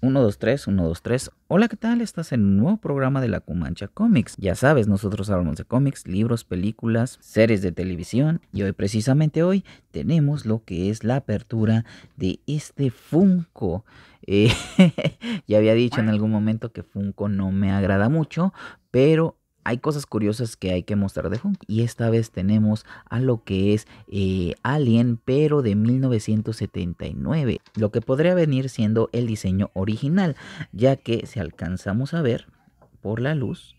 2, 3. Hola, ¿qué tal? Estás en un nuevo programa de la Cumancha Comics. Ya sabes, nosotros hablamos de cómics, libros, películas, series de televisión. Y hoy, precisamente hoy, tenemos lo que es la apertura de este Funko. Eh, ya había dicho en algún momento que Funko no me agrada mucho, pero hay cosas curiosas que hay que mostrar de Funk. Y esta vez tenemos a lo que es eh, Alien, pero de 1979. Lo que podría venir siendo el diseño original, ya que si alcanzamos a ver por la luz,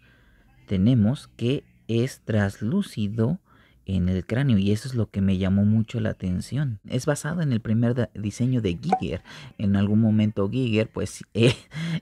tenemos que es traslúcido en el cráneo y eso es lo que me llamó mucho la atención. Es basado en el primer diseño de Giger. En algún momento Giger pues eh,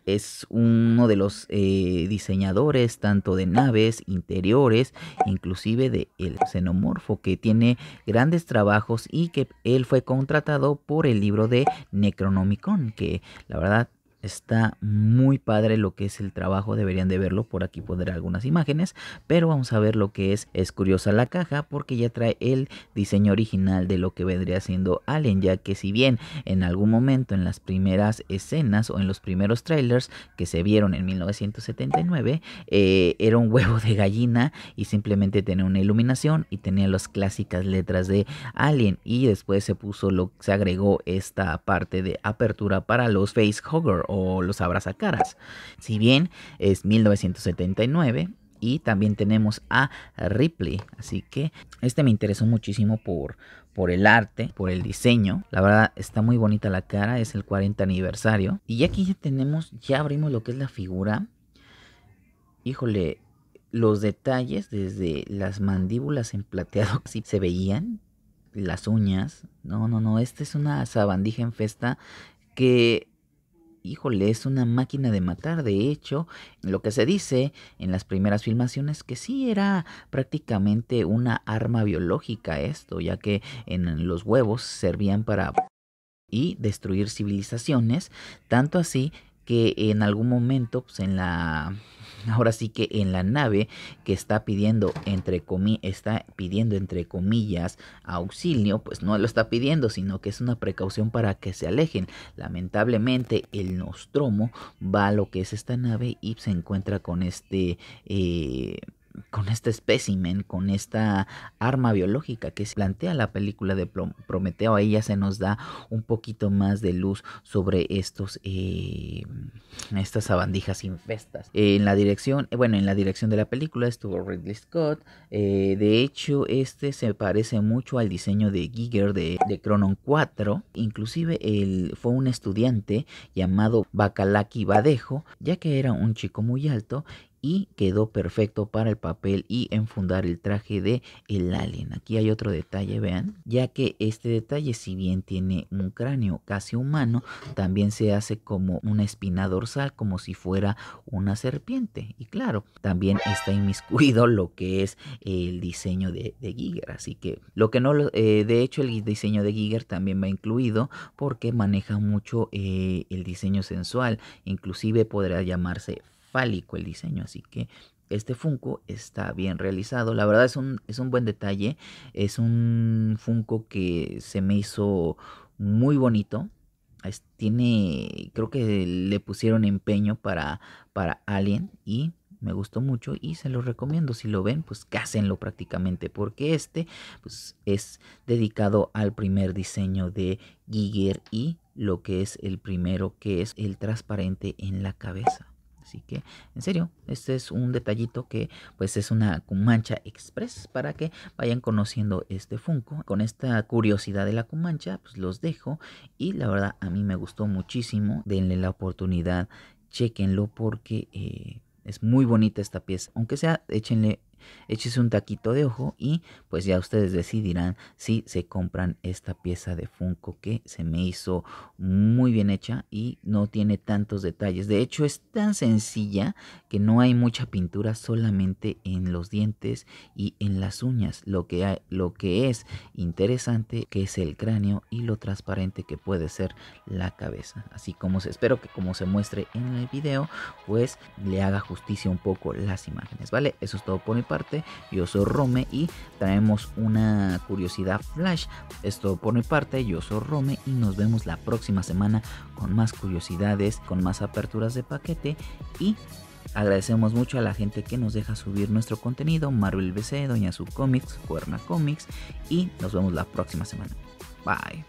es uno de los eh, diseñadores tanto de naves interiores, inclusive de el xenomorfo que tiene grandes trabajos y que él fue contratado por el libro de Necronomicon que la verdad Está muy padre lo que es el trabajo, deberían de verlo, por aquí pondré algunas imágenes, pero vamos a ver lo que es, es curiosa la caja porque ya trae el diseño original de lo que vendría siendo Alien, ya que si bien en algún momento en las primeras escenas o en los primeros trailers que se vieron en 1979, eh, era un huevo de gallina y simplemente tenía una iluminación y tenía las clásicas letras de Alien y después se puso lo se agregó esta parte de apertura para los Facehuggers o Los caras. Si bien es 1979 y también tenemos a Ripley. Así que este me interesó muchísimo por, por el arte, por el diseño. La verdad está muy bonita la cara, es el 40 aniversario. Y ya aquí ya tenemos, ya abrimos lo que es la figura. Híjole, los detalles desde las mandíbulas en plateado, si se veían, las uñas. No, no, no, esta es una sabandija en festa que híjole, es una máquina de matar. De hecho, lo que se dice en las primeras filmaciones que sí era prácticamente una arma biológica esto, ya que en los huevos servían para y destruir civilizaciones, tanto así que en algún momento pues, en la ahora sí que en la nave que está pidiendo entre está pidiendo entre comillas auxilio, pues no lo está pidiendo, sino que es una precaución para que se alejen. Lamentablemente el Nostromo va a lo que es esta nave y se encuentra con este eh, con este espécimen, con esta arma biológica que se plantea la película de Prometeo. Ahí ya se nos da un poquito más de luz sobre estos, eh, estas sabandijas infestas. en la dirección, eh, bueno, en la dirección de la película estuvo Ridley Scott. Eh, de hecho, este se parece mucho al diseño de Giger de, Cronon 4. Inclusive él fue un estudiante llamado Bakalaki Badejo, ya que era un chico muy alto y quedó perfecto para el papel y enfundar el traje de el alien. Aquí hay otro detalle, vean, ya que este detalle si bien tiene un cráneo casi humano, también se hace como una espina dorsal, como si fuera una serpiente. Y claro, también está inmiscuido lo que es el diseño de, Giger, así que lo que no, eh, de hecho el diseño de Giger también va incluido porque maneja mucho eh, el diseño sensual, inclusive podrá llamarse fálico el diseño, así que este Funko está bien realizado. La verdad es un, buen detalle, es un Funko que se me hizo muy bonito. tiene, creo que le pusieron empeño para, para Alien y me gustó mucho y se lo recomiendo. Si lo ven, pues cásenlo prácticamente, porque este pues, es dedicado al primer diseño de Giger y lo que es el primero, que es el transparente en la cabeza. Así que, en serio, este es un detallito que pues es una cumancha Express para que vayan conociendo este Funko. Con esta curiosidad de la cumancha. pues los dejo y la verdad a mí me gustó muchísimo. Denle la oportunidad, chequenlo porque... Eh, es muy bonita esta pieza. Aunque sea, échenle échese un taquito de ojo y pues ya ustedes decidirán si se compran esta pieza de Funko que se me hizo muy bien hecha y no tiene tantos detalles. De hecho es tan sencilla que no hay mucha pintura solamente en los dientes y en las uñas. Lo que, lo que es interesante que es el cráneo y lo transparente que puede ser la cabeza. Así como se, espero que como se muestre en el video pues le haga justicia un poco las imágenes. Vale, eso es todo por el parte, yo soy Rome y traemos una curiosidad flash. Esto por mi parte, yo soy Rome y nos vemos la próxima semana con más curiosidades, con más aperturas de paquete y Agradecemos mucho a la gente que nos deja subir nuestro contenido, Marvel BC, Doña Su Comics, Cuerna Comics y nos vemos la próxima semana. Bye.